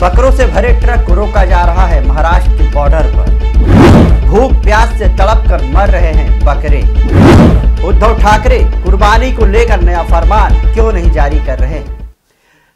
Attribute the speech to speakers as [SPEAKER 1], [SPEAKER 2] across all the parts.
[SPEAKER 1] बकरों से भरे ट्रक को रोका जा रहा है महाराष्ट्र के बॉर्डर पर भूख प्यास से तड़प कर मर रहे हैं बकरे उद्धव ठाकरे कुर्बानी को लेकर नया फरमान क्यों नहीं जारी कर रहे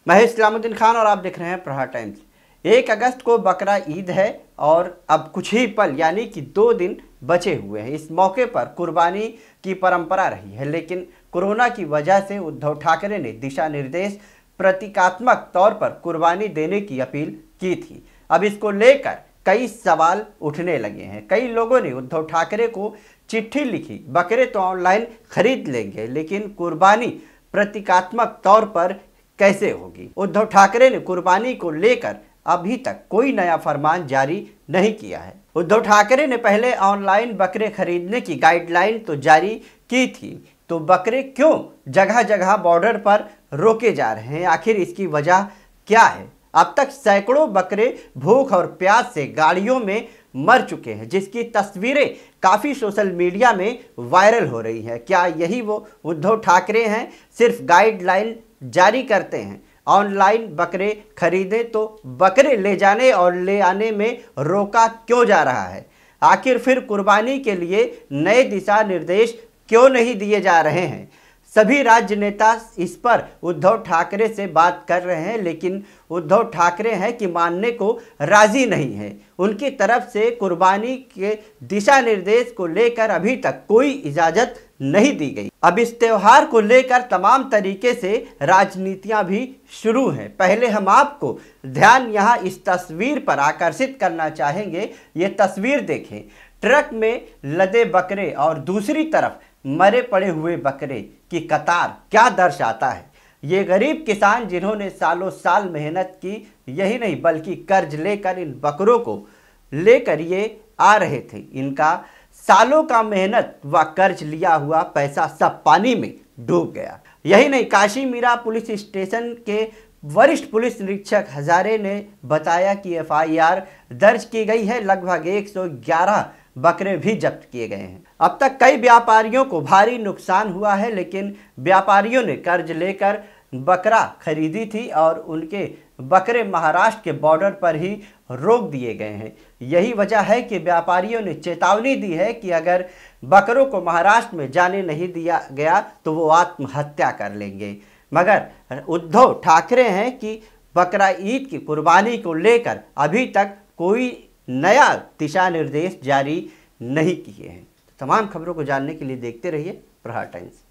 [SPEAKER 1] महेश इस्लामुद्दीन खान और आप देख रहे हैं प्रहार टाइम्स एक अगस्त को बकरा ईद है और अब कुछ ही पल यानी कि दो दिन बचे हुए हैं इस मौके पर कुर्बानी की परंपरा रही है लेकिन कोरोना की वजह से उद्धव ठाकरे ने दिशा निर्देश प्रतीकात्मक तौर पर कुर्बानी देने की अपील की थी अब इसको लेकर कई सवाल उठने लगे हैं कई लोगों ने उद्धव ठाकरे को चिट्ठी लिखी बकरे तो ऑनलाइन खरीद लेंगे लेकिन कुर्बानी प्रतीकात्मक तौर पर कैसे होगी उद्धव ठाकरे ने कुर्बानी को लेकर अभी तक कोई नया फरमान जारी नहीं किया है उद्धव ठाकरे ने पहले ऑनलाइन बकरे खरीदने की गाइडलाइन तो जारी की थी तो बकरे क्यों जगह जगह बॉर्डर पर रोके जा रहे हैं आखिर इसकी वजह क्या है अब तक सैकड़ों बकरे भूख और प्यास से गाड़ियों में मर चुके हैं जिसकी तस्वीरें काफ़ी सोशल मीडिया में वायरल हो रही हैं क्या यही वो उद्धव ठाकरे हैं सिर्फ गाइडलाइन जारी करते हैं ऑनलाइन बकरे खरीदें तो बकरे ले जाने और ले आने में रोका क्यों जा रहा है आखिर फिर कुर्बानी के लिए नए दिशा निर्देश क्यों नहीं दिए जा रहे हैं सभी राज्य नेता इस पर उद्धव ठाकरे से बात कर रहे हैं लेकिन उद्धव ठाकरे हैं कि मानने को राजी नहीं है उनकी तरफ से कुर्बानी के दिशा निर्देश को लेकर अभी तक कोई इजाज़त नहीं दी गई अब इस त्यौहार को लेकर तमाम तरीके से राजनीतियां भी शुरू हैं पहले हम आपको ध्यान यहां इस तस्वीर पर आकर्षित करना चाहेंगे ये तस्वीर देखें ट्रक में लदे बकरे और दूसरी तरफ मरे पड़े हुए बकरे की कतार क्या दर्शाता है ये गरीब किसान जिन्होंने सालों साल मेहनत की यही नहीं बल्कि कर्ज लेकर इन बकरों को लेकर ये आ रहे थे इनका सालों का मेहनत व कर्ज लिया हुआ पैसा सब पानी में डूब गया यही नहीं काशी मीरा पुलिस स्टेशन के वरिष्ठ पुलिस निरीक्षक हजारे ने बताया कि एफआईआर दर्ज की गई है लगभग 111 सौ बकरे भी जब्त किए गए हैं अब तक कई व्यापारियों को भारी नुकसान हुआ है लेकिन व्यापारियों ने कर्ज लेकर बकरा खरीदी थी और उनके बकरे महाराष्ट्र के बॉर्डर पर ही रोक दिए गए हैं यही वजह है कि व्यापारियों ने चेतावनी दी है कि अगर बकरों को महाराष्ट्र में जाने नहीं दिया गया तो वो आत्महत्या कर लेंगे मगर उद्धव ठाकरे हैं कि बकरा ईद की कुर्बानी को लेकर अभी तक कोई नया दिशा निर्देश जारी नहीं किए हैं तमाम खबरों को जानने के लिए देखते रहिए प्रहार टाइम्स